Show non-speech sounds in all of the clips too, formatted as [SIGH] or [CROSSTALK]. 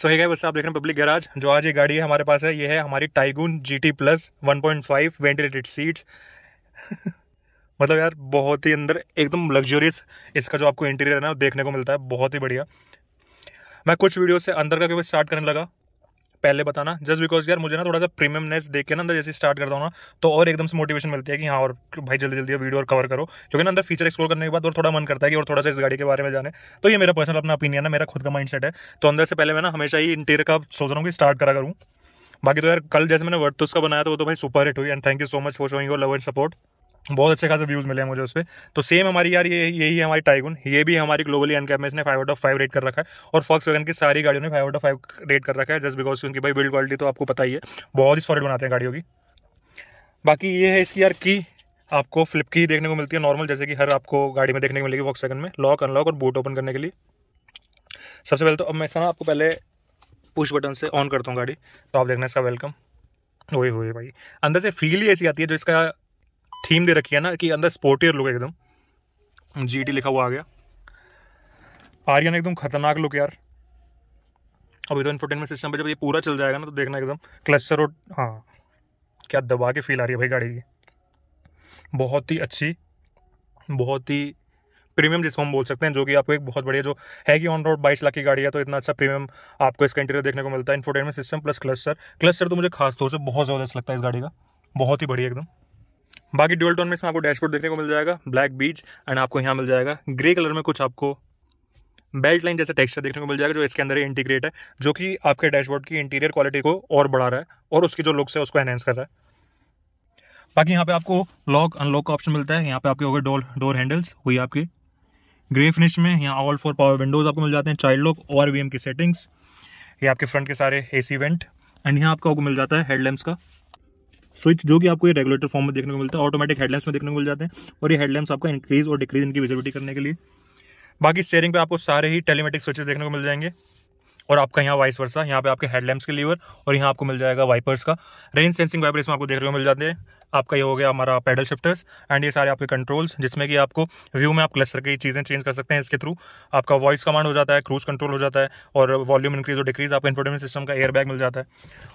सो है बस आप देख रहे हैं पब्लिक गैराज जो आज ये गाड़ी है हमारे पास है ये है हमारी Taigun G T plus one point five ventilated seats मतलब यार बहुत ही अंदर एकदम लग्जरियस इसका जो आपको इंटीरियर है ना देखने को मिलता है बहुत ही बढ़िया मैं कुछ वीडियो से अंदर का क्योंकि स्टार्ट करने लगा पहले बताना जस्ट बिकॉज यार मुझे ना थोड़ा सा प्रीमियमनेस देख के ना अंदर जैसे स्टार्ट करता हूँ ना तो और एकदम से मोटिवेशन मिलती है कि हाँ और भाई जल्दी जल्दी वीडियो और कवर करो क्योंकि ना अंदर फीचर एक्सप्लोर करने के बाद और थोड़ा मन करता है कि और थोड़ा सा इस गाड़ी के बारे में जाने तो ये मेरा पर्सनल अपना ओपिनियन है मेरा खुद का माइंड है तो अंदर से पहले मैं ना हमेशा ही इंटीरियर का सोच रहा हूँ कि स्टार्ट करा करूँ बाकी तो यार कल जैसे मैंने वर्टूस तो का बनाया था वो तो भाई सुपर हिट हुई and thank you so much for showing your love and support बहुत अच्छे खासे व्यूज़ मिले हैं मुझे उस पर तो सेम हमारी यार ये यही है हमारी टाइगुन ये भी हमारी ग्लोबली कैप में इसने five out of five rate कर रखा है और फॉक्स वैगन की सारी गाड़ियों ने five out of five rate कर रखा है जस्ट बिकॉज उनकी भाई बिल्ड क्वालिटी तो आपको पता ही है बहुत ही सॉलिड बनाते हैं गाड़ियों की बाकी ये है इसकी यार की आपको फ्लिप की देखने को मिलती है नॉर्मल जैसे कि हर आपको गाड़ी में देखने को मिलेगी फॉक्स में लॉक अनलॉक और बूट ओपन करने के लिए सबसे पहले तो अब मैं ना आपको पहले पुश बटन से ऑन करता हूँ गाड़ी तो आप देखना इसका वेलकम होए हो भाई अंदर से फील ही ऐसी आती है जो इसका थीम दे रखी है ना कि अंदर स्पोर्टियर लुक एकदम जी लिखा हुआ आ गया आर्यन एकदम खतरनाक लुक यार अभी तो इन्फोटेनमेंट सिस्टम पर जब ये पूरा चल जाएगा ना तो देखना एकदम क्लस्टर और हाँ क्या दबा के फील आ रही है भाई गाड़ी की बहुत ही अच्छी बहुत ही प्रीमियम जिसको हम बोल सकते हैं जो कि आपको एक बहुत बढ़िया जो है कि ऑन रोड बाईस लाख की गाड़ी है तो इतना अच्छा प्रीमियम आपको इसका इंटीरियर देखने को मिलता है infotainment system plus cluster cluster तो मुझे खास तौर से बहुत ज़बरदस्त लगता है इस गाड़ी का बहुत ही बढ़िया एकदम बाकी ड्यूल टोन में इसमें आपको डैशबोर्ड देखने को मिल जाएगा ब्लैक बीच एंड आपको यहाँ मिल जाएगा ग्रे कलर में कुछ आपको बेल्ट लाइन जैसा टेक्सचर देखने को मिल जाएगा जो इसके अंदर इंटीग्रेट है जो कि आपके डैशबोर्ड की इंटीरियर क्वालिटी को और बढ़ा रहा है और उसकी जो लुक्स है उसको एनहेंस कर रहा है बाकी यहाँ पे आपको लॉक अनलॉक का ऑप्शन मिलता है यहाँ पे आपके हो गए डोर डोर हैंडल्स हुई आपके ग्रे फिनिश में यहाँ ऑल फोर पावर विंडोज आपको मिल जाते हैं चाइल्ड लॉक और वी की सेटिंग्स ये आपके फ्रंट के सारे ए वेंट एंड यहाँ आपको मिल जाता है हेडलैम्प्स का स्विच जो कि आपको ये रेगुलेटर फॉर्म में देखने को मिलता है ऑटोमेटिक हेडलैम्स में देखने को मिल जाते हैं और ये हेडलैम्स आपका इंक्रीज और डिक्रीज इनकी विजिबिलिटी करने के लिए बाकी स्टेयरिंग पे आपको सारे ही टेलीमेटिक स्विचेस देखने को मिल जाएंगे और आपका यहाँ वाइस वर्सा यहाँ पे आपके हेडलैम्प्स के लीवर और यहाँ आपको मिल जाएगा वाइपर्स का रेंज सेंसिंग वाइपर इसमें आपको देखने को मिल जाते हैं आपका ये हो गया हमारा पैडल शिफ्टर्स एंड ये सारे आपके कंट्रोल्स जिसमें कि आपको व्यू में आप क्लस्टर की चीज़ें चेंज कर सकते हैं इसके थ्रू आपका वॉइस कमांड हो जाता है क्रूज कंट्रोल हो जाता है और वॉल्यूम इंक्रीज और डिक्रीज आपका इंफोटेमेंट सिस्टम का एयरबैग मिल जाता है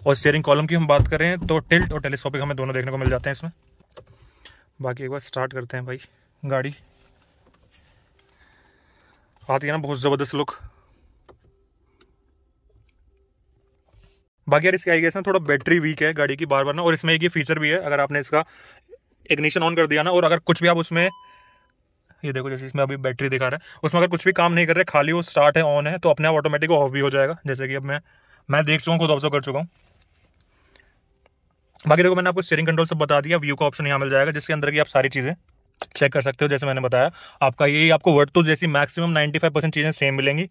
और स्टेयरिंग कॉलम की हम बात करें तो टिल्ट और टेलीस्कोपिक हमें दोनों देखने को मिल जाते हैं इसमें बाकी एक बार स्टार्ट करते हैं भाई गाड़ी आती है ना बहुत ज़बरदस्त लुक बाकी यार इसके आई गेस ना थोड़ा बैटरी वीक है गाड़ी की बार बार ना और इसमें एक ये फीचर भी है अगर आपने इसका इग्निशन ऑन कर दिया ना और अगर कुछ भी आप उसमें ये देखो जैसे इसमें अभी बैटरी दिखा रहा है उसमें अगर कुछ भी काम नहीं कर रहे खाली वो स्टार्ट है ऑन है तो अपने आप ऑटोमेटिक ऑफ भी हो जाएगा जैसे कि अब मैं मैं देख चुका हूँ खुद ऑब्जर्व कर चुका हूँ बाकी देखो मैंने आपको स्टीयरिंग कंट्रोल सब बता दिया व्यू का ऑप्शन यहाँ मिल जाएगा जिसके अंदर की आप सारी चीज़ें चेक कर सकते हो जैसे मैंने बताया आपका ये आपको वर्ड तो जैसी मैक्सिमम 95 परसेंट चीज़ें सेम मिलेंगी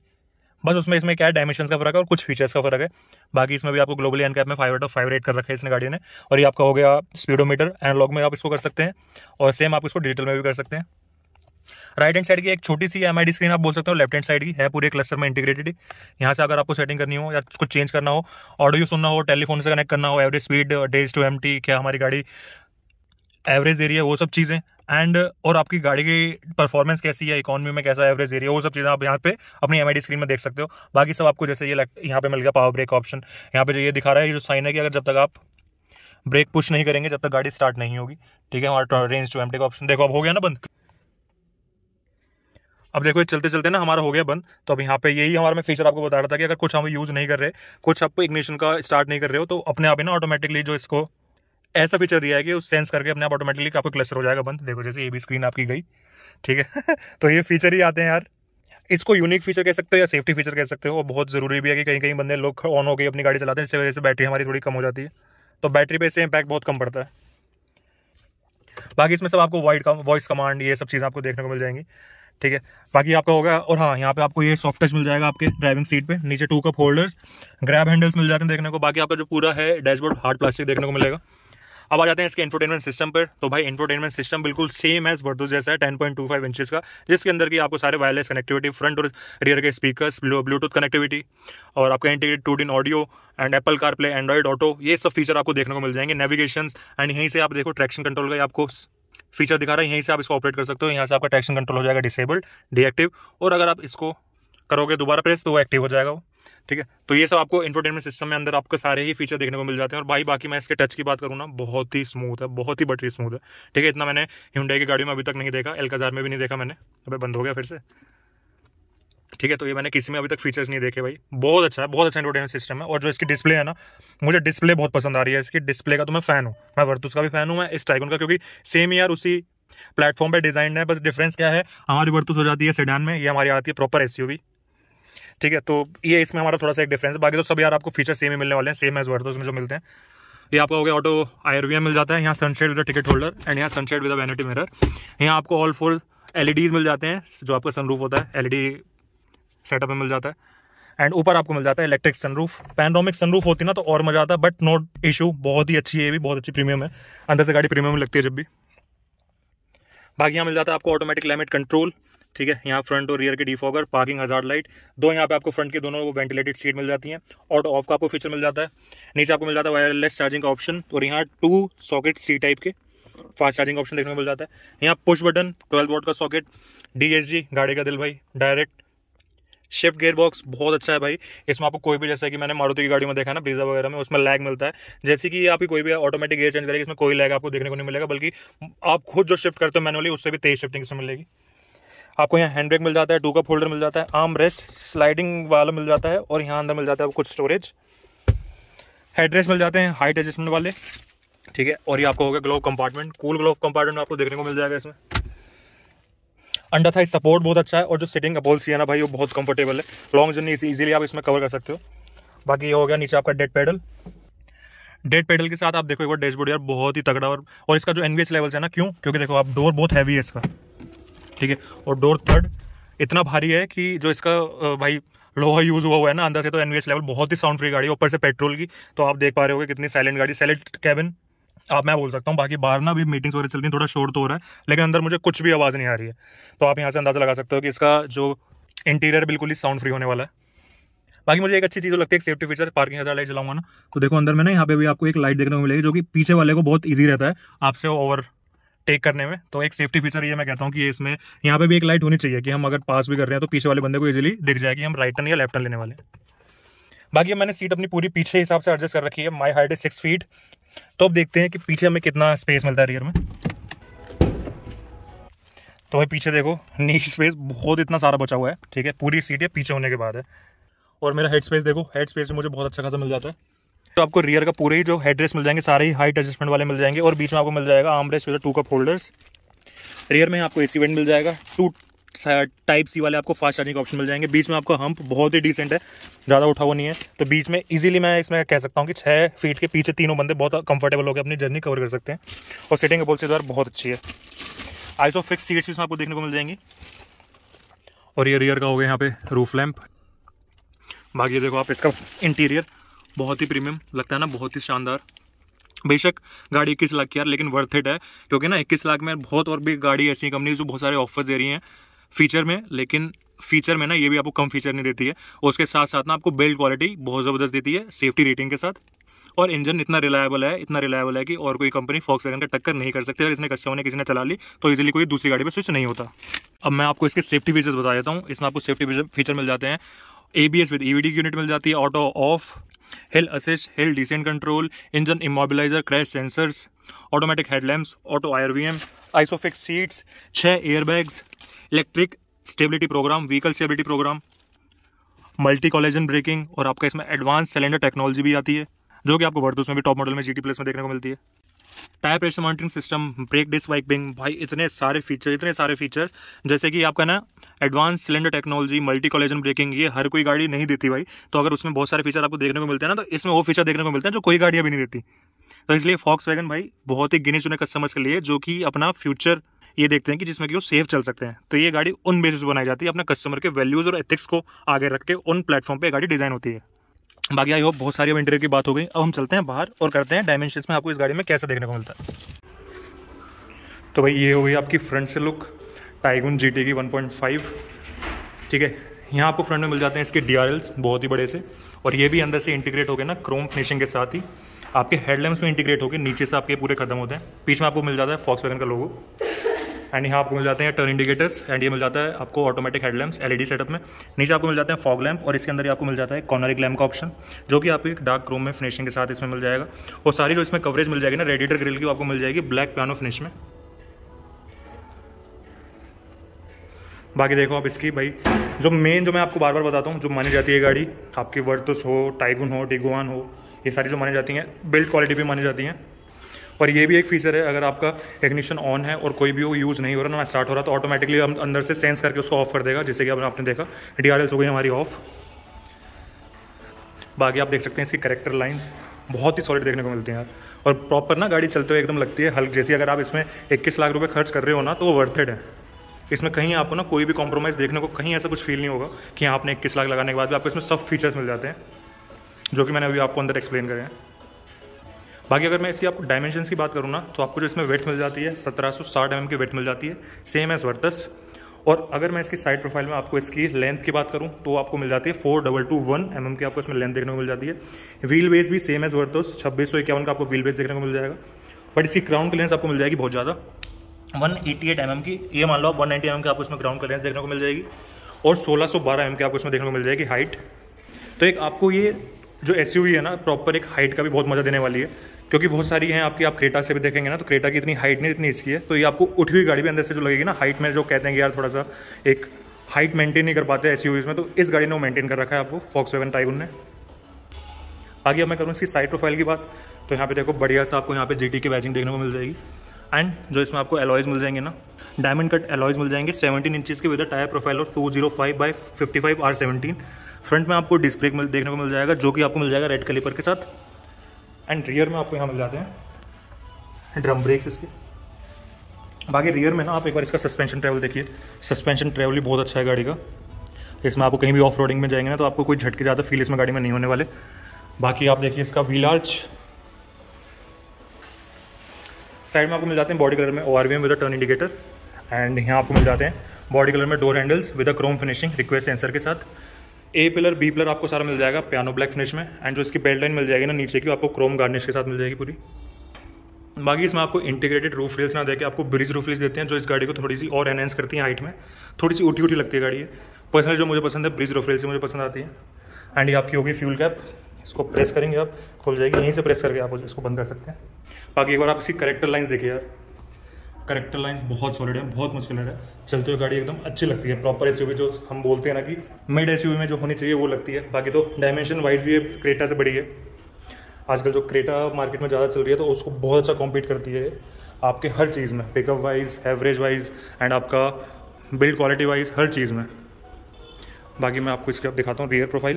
बस उसमें इसमें क्या है डायमेंशन का फर्क है और कुछ फीचर्स का फर्क है बाकी इसमें भी आपको ग्लोबली कैप में five out of five rate कर रखा है इसने गाड़ी ने और ये आपका हो गया स्पीडोमीटर एनालॉग में आप इसको कर सकते हैं और सेम आप इसको डिजिटल में भी कर सकते हैं राइट हैंड साइड की एक छोटी सी एम स्क्रीन आप बोल सकते हो लेफ्ट हैंड साइड की है पूरे क्लस्टर में इंटीग्रेटेड यहाँ से अगर आपको सेटिंग करनी हो या कुछ चेंज करना हो ऑडियो सुनना हो टेलीफोन से कनेक्ट करना हो एवरेज स्पीड डेज टू एम क्या हमारी गाड़ी एवरेज दे रही है वो सब चीज़ें एंड uh, और आपकी गाड़ी की परफॉर्मेंस कैसी है इकोनॉमी में कैसा एवरेज एरिया वो सब चीज़ें आप यहाँ पे अपनी एम स्क्रीन में देख सकते हो बाकी सब आपको जैसे ये यहाँ पे मिल गया पावर ब्रेक ऑप्शन यहाँ पे जो ये दिखा रहा है जो साइन है कि अगर जब तक आप ब्रेक पुश नहीं करेंगे जब तक गाड़ी स्टार्ट नहीं होगी ठीक है हमारा रेंज टू एम का ऑप्शन देखो अब हो गया ना बंद अब देखो ये चलते चलते ना हमारा हो गया बंद तो अब यहाँ पे यही हमारा मैं फीचर आपको बता रहा था कि अगर कुछ हम यूज़ नहीं कर रहे कुछ आपको इग्निशन का स्टार्ट नहीं कर रहे हो तो अपने आप ही ना ऑटोमेटिकली जो इसको ऐसा फीचर दिया है कि उस सेंस करके अपने आप ऑटोमेटिकली आपका क्लस्टर हो जाएगा बंद देखो जैसे ए भी स्क्रीन आपकी गई ठीक है [LAUGHS] तो ये फीचर ही आते हैं यार इसको यूनिक फीचर कह सकते हो या सेफ्टी फीचर कह सकते हो बहुत ज़रूरी भी है कि कहीं कहीं बंदे लोग ऑन हो गई अपनी गाड़ी चलाते हैं जिससे वजह से बैटरी हमारी थोड़ी कम हो जाती है तो बैटरी पे इससे इम्पैक्ट बहुत कम पड़ता है बाकी इसमें सब आपको वाइड वॉइस कमांड ये सब चीज़ आपको देखने को मिल जाएंगी ठीक है बाकी आपका होगा और हाँ यहाँ पे आपको ये सॉफ्ट टच मिल जाएगा आपके ड्राइविंग सीट पे नीचे two cup holders grab handles मिल जाते हैं देखने को बाकी आपका जो पूरा है डैशबोर्ड हार्ड प्लास्टिक देखने को मिलेगा अब आ जाते हैं इसके इंफोटेनमेंट सिस्टम पर तो भाई इंफोटेनमेंट सिस्टम बिल्कुल सेम है वर्दो जैसा है ten point two five inches का जिसके अंदर की आपको सारे वायरलेस कनेक्टिविटी फ्रंट और रियर के स्पीकर्स ब्लूटूथ कनेक्टिविटी और आपका integrate two DIN audio and Apple CarPlay Android Auto ये सब फीचर आपको देखने को मिल जाएंगे नेविगेशन एंड यहीं से आप देखो ट्रैक्शन कंट्रोल का आपको फीचर दिखा रहा है यहीं से आप इसको ऑपरेट कर सकते हो यहाँ से आपका ट्रैक्शन कंट्रोल हो जाएगा डिसेबल्ड डिएक्टिव और अगर आप इसको करोगे दोबारा प्रेस तो वो एक्टिव हो जाएगा वो ठीक है तो ये सब आपको इंफोटेनमेंट सिस्टम में अंदर आपको सारे ही फीचर देखने को मिल जाते हैं और भाई बाकी मैं इसके टच की बात करूँ ना बहुत ही स्मूथ है बहुत ही बटरी स्मूथ है ठीक है इतना मैंने हिंडे की गाड़ी में अभी तक नहीं देखा एल में भी नहीं देखा मैंने अभी बंद हो गया फिर से ठीक है तो ये मैंने किसी में अभी तक फीचर्स नहीं देखे भाई बहुत अच्छा है बहुत अच्छा इंटरटेनमेंट सिस्टम है और जो इसकी डिस्प्ले है ना मुझे डिस्प्ले बहुत पसंद आ रही है इसकी डिस्प्ले का तो मैं फैन हूँ मैं वर्तुस का भी फैन हूँ मैं इस टाइगन का क्योंकि सेम ईयर उसी प्लेटफॉर्म पर डिजाइन है बस डिफरेंस क्या है हमारी वर्तुस हो जाती है सेडान में ये हमारी आती है प्रॉपर एस ठीक है तो ये इसमें हमारा थोड़ा सा एक डिफरेंस बाकी तो सब यार आपको फीचर सेम ही मिलने वाले हैं सेम एज वर्थ में जो मिलते हैं ये आपका हो गया ऑटो आई मिल जाता है यहाँ sunset with ticket holder and यहाँ सनसेट विद वैनिटी मिरर यहाँ आपको ऑल फोर एल मिल जाते हैं जो आपका सनरूफ होता है एल सेटअप e में मिल जाता है एंड ऊपर आपको मिल जाता है इलेक्ट्रिक सनरूफ पैनरोमिक सनरूफ होती ना तो और मजा आता है बट नॉट इशू बहुत ही अच्छी है भी बहुत अच्छी प्रीमियम है अंदर से गाड़ी प्रीमियम लगती है जब भी बाकी यहाँ मिल जाता है आपको ऑटोमेटिक क्लाइमेट कंट्रोल ठीक है यहाँ फ्रंट और रियर के डिफॉगर पार्किंग हजार लाइट दो यहाँ पे आपको फ्रंट के दोनों वो वेंटिलेटेड सीट मिल जाती है ऑटो ऑफ का आपको फीचर मिल जाता है नीचे आपको मिल जाता है वायरलेस चार्जिंग का ऑप्शन और यहाँ टू सॉकेट सी टाइप के फास्ट चार्जिंग ऑप्शन देखने को मिल जाता है यहाँ पुश बटन ट्वेल्व वोट का सॉकेट डी गाड़ी का दिल भाई डायरेक्ट शिफ्ट गेयर बॉक्स बहुत अच्छा है भाई इसमें आपको कोई भी जैसा कि मैंने मारुति की गाड़ी में देखा ना ब्रीजा वगैरह में उसमें लैग मिलता है जैसे कि आपकी कोई भी ऑटोमेटिक गेयर चेंज करेगी इसमें कोई लैग आपको देखने को नहीं मिलेगा बल्कि आप खुद जो शिफ्ट करते हो मैनुअली उससे भी तेज शिफ्टिंग इसमें मिलेगी आपको यहाँ हैंड ब्रेक मिल जाता है टू का फोल्डर मिल जाता है आर्म रेस्ट स्लाइडिंग वाला मिल जाता है और यहाँ अंदर मिल जाता है कुछ स्टोरेज हेडरेस्ट मिल जाते हैं हाइट एडजस्टमेंट वाले ठीक है और ये आपको होगा glove compartment cool glove compartment आपको देखने को मिल जाएगा इसमें अंडर था सपोर्ट बहुत अच्छा है और जो सिटिंग अपॉल्सी है ना भाई वो बहुत कंफर्टेबल है लॉन्ग जर्नी इसे इजीली आप इसमें कवर कर सकते हो बाकी ये हो गया नीचे आपका डेड पेडल डेड पेडल के साथ आप देखो एक बार डैशबोर्ड यार बहुत ही तगड़ा और और इसका जो एनवीएच लेवल्स है ना क्यों क्योंकि देखो आप डोर बहुत हैवी है इसका ठीक है और डोर थर्ड इतना भारी है कि जो इसका भाई लोहा यूज़ हुआ हुआ है ना अंदर से तो एनवीएस लेवल बहुत ही साउंड फ्री गाड़ी है ऊपर से पेट्रोल की तो आप देख पा रहे हो कितनी साइलेंट गाड़ी साइलेंट कैबिन आप मैं बोल सकता हूँ बाकी बाहर ना अभी मीटिंग्स वगैरह चल रही है थोड़ा शोर तो हो रहा है लेकिन अंदर मुझे कुछ भी आवाज़ नहीं आ रही है तो आप यहाँ से अंदाज़ा लगा सकते हो कि इसका जो इंटीरियर बिल्कुल ही साउंड फ्री होने वाला है बाकी मुझे एक अच्छी चीज़ लगती है एक safety feature parking hazard light चलाऊंगा ना तो देखो अंदर में ना यहाँ पे भी आपको एक लाइट देखने को मिलेगी जो कि पीछे वाले को बहुत ईजी रहता है आपसे ओवर टेक करने में तो एक सेफ्टी फीचर ये मैं कहता हूँ कि इसमें यहाँ पे भी एक लाइट होनी चाहिए कि हम अगर पास भी कर रहे हैं तो पीछे वाले बंदे को इजीली दिख जाए कि हम राइट टर्न या लेफ्ट टर्न लेने वाले बाकी मैंने सीट अपनी पूरी पीछे हिसाब से एडजस्ट कर रखी है my height is six feet तो अब देखते हैं कि पीछे हमें कितना स्पेस मिलता है रियर में तो भाई पीछे देखो नी स्पेस बहुत इतना सारा बचा हुआ है ठीक है पूरी सीट है पीछे होने के बाद है और मेरा हेड स्पेस देखो हेड स्पेस मुझे बहुत अच्छा खासा मिल जाता है तो आपको रियर का पूरे ही जो हेड मिल जाएंगे सारे ही हाइट एडजस्टमेंट वाले मिल जाएंगे और बीच में आपको मिल जाएगा armrest two cup holders rear में आपको ए सी वेंट मिल जाएगा टू टाइप सी वाले आपको फास्ट चार्जिंग ऑप्शन मिल जाएंगे बीच में आपको हम्प बहुत ही डिसेंट है ज़्यादा उठा हुआ नहीं है तो बीच में इजीली मैं इसमें कह सकता हूँ कि छः फीट के पीछे तीनों बंदे बहुत कंफर्टेबल होकर अपनी जर्नी कवर कर सकते हैं और सीटिंग से बहुत अच्छी है आइसो फिक्स सीट्स भी आपको देखने को मिल जाएंगी और ये रियर का हो गया यहाँ पे रूफ लैम्प बाकी देखो आप इसका इंटीरियर बहुत ही प्रीमियम लगता है ना बहुत ही शानदार बेशक गाड़ी इक्कीस लाख की यार लेकिन वर्थ इट है क्योंकि ना इक्कीस लाख में बहुत और भी गाड़ी ऐसी कंपनी जो बहुत सारे ऑफर्स दे रही हैं फीचर में लेकिन फीचर में ना ये भी आपको कम फीचर नहीं देती है और उसके साथ साथ ना आपको बिल्ड क्वालिटी बहुत ज़बरदस्त देती है सेफ्टी रेटिंग के साथ और इंजन इतना रिलायबल है इतना रिलायबल है कि और कोई कंपनी फॉक्स वैगन का टक्कर नहीं कर सकती अगर इसने कस्टमर ने किसी ने चला ली तो इजीली कोई दूसरी गाड़ी पे स्विच नहीं होता अब मैं आपको इसके सेफ्टी फीचर्स बता देता हूँ इसमें आपको सेफ्टी फीचर मिल जाते हैं एबीएस विद ईवीडी की यूनिट मिल जाती है auto off hill assist hill descent control engine immobiliser crash sensors automatic headlamps auto IRVM isofix seats छः airbags electric stability program vehicle stability program multi collision braking और आपका इसमें advance cylinder technology भी आती है जो कि आपको वर्दोस में भी टॉप मॉडल में जी टी प्लस में देखने को मिलती है tyre pressure monitoring system brake disc wiping भाई इतने सारे फीचर इतने सारे फीचर्स जैसे कि आपका ना advance cylinder technology multi collision braking ये हर कोई गाड़ी नहीं देती भाई तो अगर उसमें बहुत सारे फीचर आपको देखने को मिलते हैं ना तो इसमें वो फीचर देखने को मिलते हैं जो कोई गाड़ियाँ भी नहीं देती तो इसलिए फॉक्स वैगन भाई बहुत ही गिने चुने कस्टमर्स के लिए जो कि अपना फ्यूचर ये देखते हैं कि जिसमें कि वो सेफ चल सकते हैं तो ये गाड़ी उन बेसिस पर बनाई जाती है अपने कस्टमर के वैल्यूज़ और एथिक्स को आगे रख के उन प्लेटफॉर्म पर गाड़ी डिज़ाइन होती है बाकी आई होप बहुत सारी अब इंटीरियर की बात हो गई अब हम चलते हैं बाहर और करते हैं डायमेंशन में आपको इस गाड़ी में कैसा देखने को मिलता है तो भाई ये हो गई आपकी फ्रंट से लुक टाइगुन जी की 1.5 ठीक है यहाँ आपको फ्रंट में मिल जाते हैं इसके डी बहुत ही बड़े से और ये भी अंदर से इंटीग्रेट हो गए ना क्रोम फिनिशिंग के साथ ही आपके हेडलैम्प्स में इंटीग्रेट हो गए नीचे से आपके पूरे खत्म होते हैं पीछे में आपको मिल जाता है फॉक्स का लोगो एंड यहाँ आपको मिल जाते हैं टर्न इंडिकेटर्स एंड ये मिल जाता है आपको ऑटोमेटिक हेडलैम्प्स एलईडी सेटअप में नीचे आपको मिल जाते हैं फॉग लैम्प और इसके अंदर ही आपको मिल जाता है कॉर्नरिक लैम्प का ऑप्शन जो कि आपको एक डार्क क्रोम में फिनिशिंग के साथ इसमें मिल जाएगा और सारी जो इसमें कवरेज मिल जाएगी ना रेडिएटर ग्रिल की आपको मिल जाएगी ब्लैक पियानो फिनिश में बाकी देखो आप इसकी भाई जो मेन जो मैं आपको बार बार बताता हूँ जो मानी जाती है गाड़ी आपकी वर्तुस हो टाइगुन हो डिगुआन हो ये सारी जो मानी जाती हैं बिल्ड क्वालिटी भी मानी जाती हैं और ये भी एक फीचर है अगर आपका इग्निशन ऑन है और कोई भी वो यूज़ नहीं हो रहा ना स्टार्ट हो रहा तो ऑटोमेटिकली हम अंदर से सेंस करके उसको ऑफ कर देगा जैसे कि आपने देखा डी हो गई हमारी ऑफ बाकी आप देख सकते हैं इसकी करेक्टर लाइन्स बहुत ही सॉलिड देखने को मिलती हैं और प्रॉपर ना गाड़ी चलते हुए एकदम लगती है हल्क जैसी अगर आप इसमें इक्कीस लाख रुपये खर्च कर रहे हो ना तो वो वर्थेड है इसमें कहीं आपको ना कोई भी कॉम्प्रोमाइज़ देखने को कहीं ऐसा कुछ फील नहीं होगा कि हाँ आपने इक्कीस लाख लगाने के बाद भी आपको इसमें सब फीचर्स मिल जाते हैं जो कि मैंने अभी आपको अंदर एक्सप्लेन करें हैं बाकी अगर मैं इसकी आपको डायमेंशन की बात करूँ ना तो आपको जो इसमें वेट मिल जाती है सत्रह सौ साठ एम mm की वेट मिल जाती है सेम एज वर्तस और अगर मैं इसकी साइड प्रोफाइल में आपको इसकी लेंथ की बात करूं तो आपको मिल जाती है four double two one M M की आपको इसमें लेंथ देखने को मिल जाती है व्हील बेस भी सेम एज वर्तोस छब्बीस सौ इक्यावन का आपको व्हील बेस देखने को मिल जाएगा बट इसकी क्राउंड क्लियरेंस आपको मिल जाएगी बहुत ज़्यादा one eighty eight M M की ये मान लो आप वन नाइन्टी एम की आपको इसमें ग्राउंड क्लियरेंस देखने को मिल जाएगी और सोलह सौ बारह एम mm की आपको इसमें देखने को मिल जाएगी हाइट तो एक आपको ये जो एस है ना प्रॉपर एक हाइट का भी बहुत मज़ा देने वाली है क्योंकि बहुत सारी हैं आपकी आप क्रेटा से भी देखेंगे ना तो क्रेटा की इतनी हाइट नहीं इतनी इसकी है तो ये आपको उठी हुई गाड़ी भी अंदर से जो लगेगी ना हाइट में जो कहते हैं यार थोड़ा सा एक हाइट मेंटेन नहीं कर पाते ऐसी हुई में तो इस गाड़ी ने वो मेंटेन कर रखा है आपको फॉक्स सेवन टाइप ने आगे अब मैं करूँ इसकी साइड प्रोफाइल की बात तो यहाँ पे देखो बढ़िया सा आपको यहाँ पे जी की बैचिंग देखने को मिल जाएगी एंड जो इसमें आपको एलॉयज मिल जाएंगे ना डायमंड कट एलॉयज मिल जाएंगे 17 इंचज के विद टायर प्रोफाइल और 205 zero five by fifty five R seventeen front में आपको डिस्प्ले मिल देखने को मिल जाएगा जो कि आपको मिल जाएगा रेड कलीपर के साथ एंड रियर में आपको यहाँ मिल जाते हैं ड्रम ब्रेक्स इसके बाकी रियर में ना आप एक बार इसका सस्पेंशन ट्रैवल देखिए सस्पेंशन ट्रैवल भी बहुत अच्छा है गाड़ी का इसमें आपको कहीं भी ऑफ में जाएंगे ना तो आपको कोई झटके ज़्यादा फील इसमें गाड़ी में नहीं होने वाले बाकी आप देखिए इसका व्हील आर्च साइड में आपको मिल जाते हैं बॉडी कलर में O R with turn indicator and यहाँ आपको मिल जाते हैं बॉडी कलर में door handles with a chrome finishing request sensor के साथ ए पिलर बी पिलर आपको सारा मिल जाएगा पियानो ब्लैक फिनिश में एंड जो इसकी बेल्ट लाइन मिल जाएगी ना नीचे की आपको क्रोम गार्निश के साथ मिल जाएगी पूरी बाकी इसमें आपको इंटीग्रेटेड रूफ रेल्स ना देके आपको ब्रिज रूफ रेल्स देते हैं जो इस गाड़ी को थोड़ी सी और एनहेंस करती हैं हाइट में थोड़ी सी उठी उठी लगती है गाड़ी है पर्सनल जो मुझे पसंद है ब्रिज रूफ रेल्स मुझे पसंद आती है एंड ये आपकी होगी फ्यूल कैप इसको प्रेस करेंगे आप खुल जाएगी यहीं से प्रेस करके आप इसको बंद कर सकते हैं बाकी एक बार आप इसकी करेक्टर लाइन्स देखिए यार करेक्टर लाइन्स बहुत सॉलिड है बहुत मुश्किल है चलते हुए गाड़ी एकदम अच्छी लगती है प्रॉपर एस जो हम बोलते हैं ना कि मिड एस में जो होनी चाहिए वो लगती है बाकी तो डायमेंशन वाइज भी क्रेटा से बड़ी है आजकल जो क्रेटा मार्केट में ज़्यादा चल रही है तो उसको बहुत अच्छा कॉम्पीट करती है आपके हर चीज़ में pickup wise average wise and आपका बिल्ड क्वालिटी वाइज हर चीज़ में बाकी मैं आपको इसके अब दिखाता हूँ रियर प्रोफाइल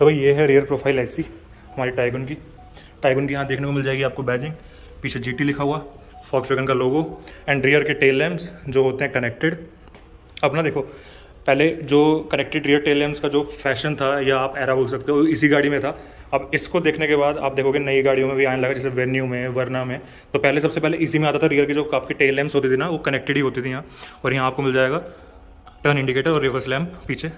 तो भाई ये है रियर प्रोफाइल ऐसी हमारी टाइगन की टाइगन की यहाँ देखने को मिल जाएगी आपको बैजिंग पीछे जी लिखा हुआ फॉक्स का लोगो एंड रियर के टेल लैम्प्स जो होते हैं कनेक्टेड अब ना देखो पहले जो कनेक्टेड रियर टेल लैम्प्स का जो फैशन था या आप एरा बोल सकते हो इसी गाड़ी में था अब इसको देखने के बाद आप देखोगे नई गाड़ियों में भी आने लगा जैसे वेन्यू में वरना में तो पहले सबसे पहले इसी में आता था रियर के जो आपके टेल लैम्प्स होती थी ना वो कनेक्टेड ही होती थी यहाँ और यहाँ आपको मिल जाएगा टर्न इंडिकेटर और रिवर्स लैम्प पीछे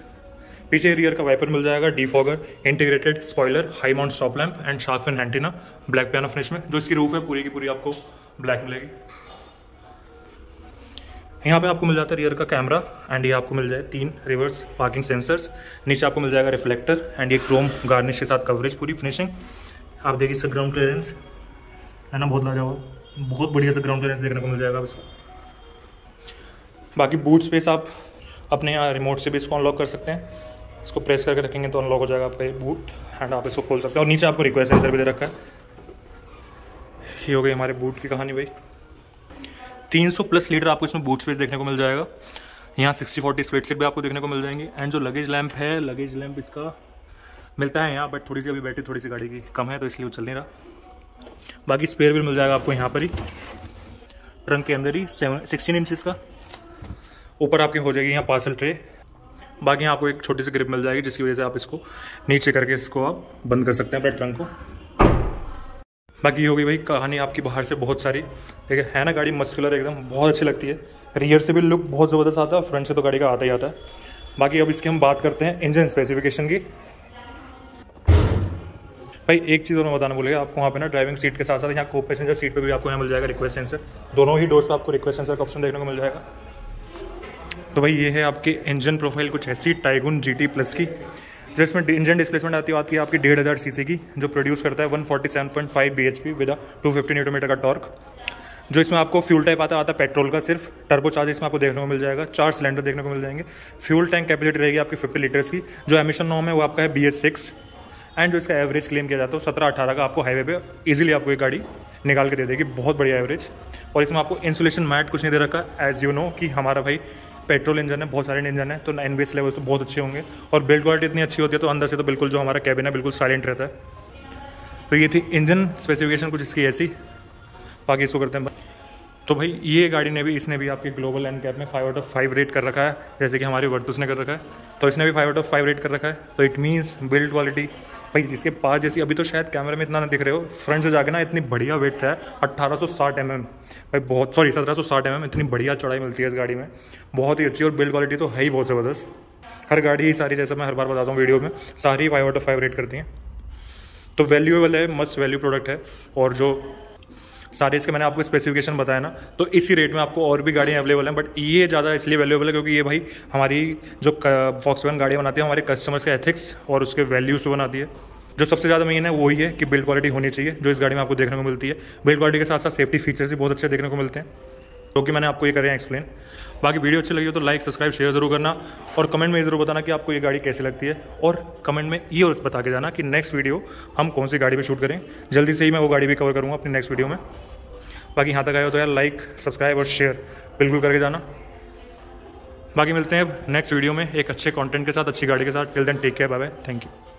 पीछे रियर का वाइपर मिल जाएगा defogger integrated spoiler high mount stop lamp and shark fin antenna black piano finish में जो इसकी रूफ है पूरी की पूरी आपको ब्लैक मिलेगी यहाँ पे आपको मिल जाता है रियर का कैमरा एंड ये आपको मिल जाए तीन रिवर्स पार्किंग सेंसर्स नीचे आपको मिल जाएगा रिफ्लेक्टर एंड ये क्रोम गार्निश के साथ कवरेज पूरी फिनिशिंग आप देखिए इसका ग्राउंड क्लियरेंस है ना बहुत लाजा हुआ बहुत बढ़िया सा ग्राउंड क्लियरेंस देखने को मिल जाएगा इसको बाकी बूट स्पेस आप अपने यहाँ रिमोट से भी इसको अनलॉक कर सकते हैं इसको प्रेस करके रखेंगे तो अनलॉक हो जाएगा आपका ये बूट एंड आप इसको खोल सकते हैं और नीचे आपको रिक्वेस्ट आंसर भी दे रखा है ये हो गई हमारे बूट की कहानी भाई 300 प्लस लीटर आपको इसमें बूट स्पेस देखने को मिल जाएगा यहाँ 60 40 स्वेट सीट भी आपको देखने को मिल जाएंगे एंड जो लगेज लैम्प है लगेज लैम्प इसका मिलता है यहाँ बट थोड़ी सी अभी बैटरी थोड़ी सी गाड़ी की कम है तो इसलिए वो चल नहीं रहा बाकी स्पेयर भी मिल जाएगा आपको यहाँ पर ही ट्रंक के अंदर ही सेवन सिक्सटीन इंचज़ का ऊपर आपके हो जाएगी यहाँ पार्सल ट्रे बाकी आपको एक छोटी सी ग्रिप मिल जाएगी जिसकी वजह से आप इसको नीचे करके इसको आप बंद कर सकते हैं अपने ट्रंक को बाकी ये होगी भाई कहानी आपकी बाहर से बहुत सारी ठीक है है ना गाड़ी मस्कुलर एकदम बहुत अच्छी लगती है रियर से भी लुक बहुत ज़बरदस्त आता है फ्रंट से तो गाड़ी का आता ही आता है बाकी अब इसकी हम बात करते हैं इंजन स्पेसिफिकेशन की भाई एक चीज़ और मैं बताना बोलेगा आपको वहाँ पे ना ड्राइविंग सीट के साथ साथ यहाँ को पैसेंजर सीट पे भी आपको यहाँ मिल जाएगा रिक्वेस्ट सेंसर दोनों ही डोर्स पे आपको रिक्वेस्ट सेंसर का ऑप्शन देखने को मिल जाएगा तो भाई ये है आपके इंजन प्रोफाइल कुछ ऐसी टाइगुन जी टी प्लस की जो इसमें इंजन डिस्प्लेसमेंट आती आती है आपकी डेढ़ हज़ार सी की जो प्रोड्यूस करता है one forty seven point five B H P with two fifty newton metre का टॉर्क जो इसमें आपको फ्यूल टाइप आता आता पेट्रोल का सिर्फ टर्बो चार्ज इसमें आपको देखने को मिल जाएगा चार सिलेंडर देखने को मिल जाएंगे फ्यूल टैंक कैपेसिटी रहेगी आपकी फिफ्टी लीटर्स की जो एमिशन नॉम है वो आपका है बी एस सिक्स एंड जो इसका एवरेज क्लेम किया जाता है सत्रह अठारह का आपको हाईवे पर ईजिली आपको ये गाड़ी निकाल के दे देगी बहुत बढ़िया एवरेज और इसमें आपको इंसुलेशन मैट कुछ नहीं दे रखा एज यू नो कि हमारा भाई पेट्रोल इंजन है बहुत सारे इंजन है तो एन वी लेवल से बहुत अच्छे होंगे और बिल्ड क्वालिटी इतनी अच्छी होती है तो अंदर से तो बिल्कुल जो हमारा कैबिन है बिल्कुल साइलेंट रहता है तो ये थी इंजन स्पेसिफिकेशन कुछ इसकी ऐसी बाकी इसको करते हैं तो भाई ये गाड़ी ने भी इसने भी आपके ग्लोबल एंड कैप में five out of five rate कर रखा है जैसे कि हमारे वर्टूस ने कर रखा है तो इसने भी five out of five rate कर रखा है तो इट मीन्स बिल्ड क्वालिटी भाई जिसके पास जैसी अभी तो शायद कैमरे में इतना ना दिख रहे हो फ्रंट से जाके ना इतनी बढ़िया वेट है अट्ठारह सौ साठ एम mm। एम भाई बहुत सॉरी सत्रह सौ साठ एम mm, एम इतनी बढ़िया चौड़ाई मिलती है इस गाड़ी में बहुत ही अच्छी और बिल्ड क्वालिटी तो है ही बहुत ज़बरदस्त हर गाड़ी ही सारी जैसा मैं हर बार बताता हूँ वीडियो में सारी five out of five rate करती हैं तो वैल्यूएबल है मस्ट वैल्यू प्रोडक्ट है और जो सारे इसके मैंने आपको स्पेसिफिकेशन बताया ना तो इसी रेट में आपको और भी गाड़ियाँ अवेलेबल हैं बट ये ज़्यादा इसलिए अवेलेबल है क्योंकि ये भाई हमारी जो फॉक्स गाड़ियाँ बनाती है हमारे कस्टमर्स के एथिक्स और उसके वैल्यूज़ बनाती है जो सबसे ज़्यादा मेन है वही है कि बिल्ड क्वालिटी होनी चाहिए जो इस गाड़ी में आपको देखने को मिलती है बिल्ड क्वालिटी के साथ साथ सेफ्टी फीचर्स भी बहुत अच्छे देखने को मिलते हैं जो कि मैंने आपको ये कर रहे एक्सप्लेन बाकी वीडियो अच्छी लगी हो तो लाइक सब्सक्राइब शेयर जरूर करना और कमेंट में ज़रूर बताना कि आपको ये गाड़ी कैसी लगती है और कमेंट में ये बता के जाना कि नेक्स्ट वीडियो हम कौन सी गाड़ी पर शूट करें जल्दी से ही मैं वो गाड़ी भी कवर करूँगा अपनी नेक्स्ट वीडियो में बाकी यहाँ तक आए हो तो यार लाइक सब्सक्राइब और शेयर बिल्कुल करके जाना बाकी मिलते हैं नेक्स्ट वीडियो में एक अच्छे कंटेंट के साथ अच्छी गाड़ी के साथ till then take care bye bye thank you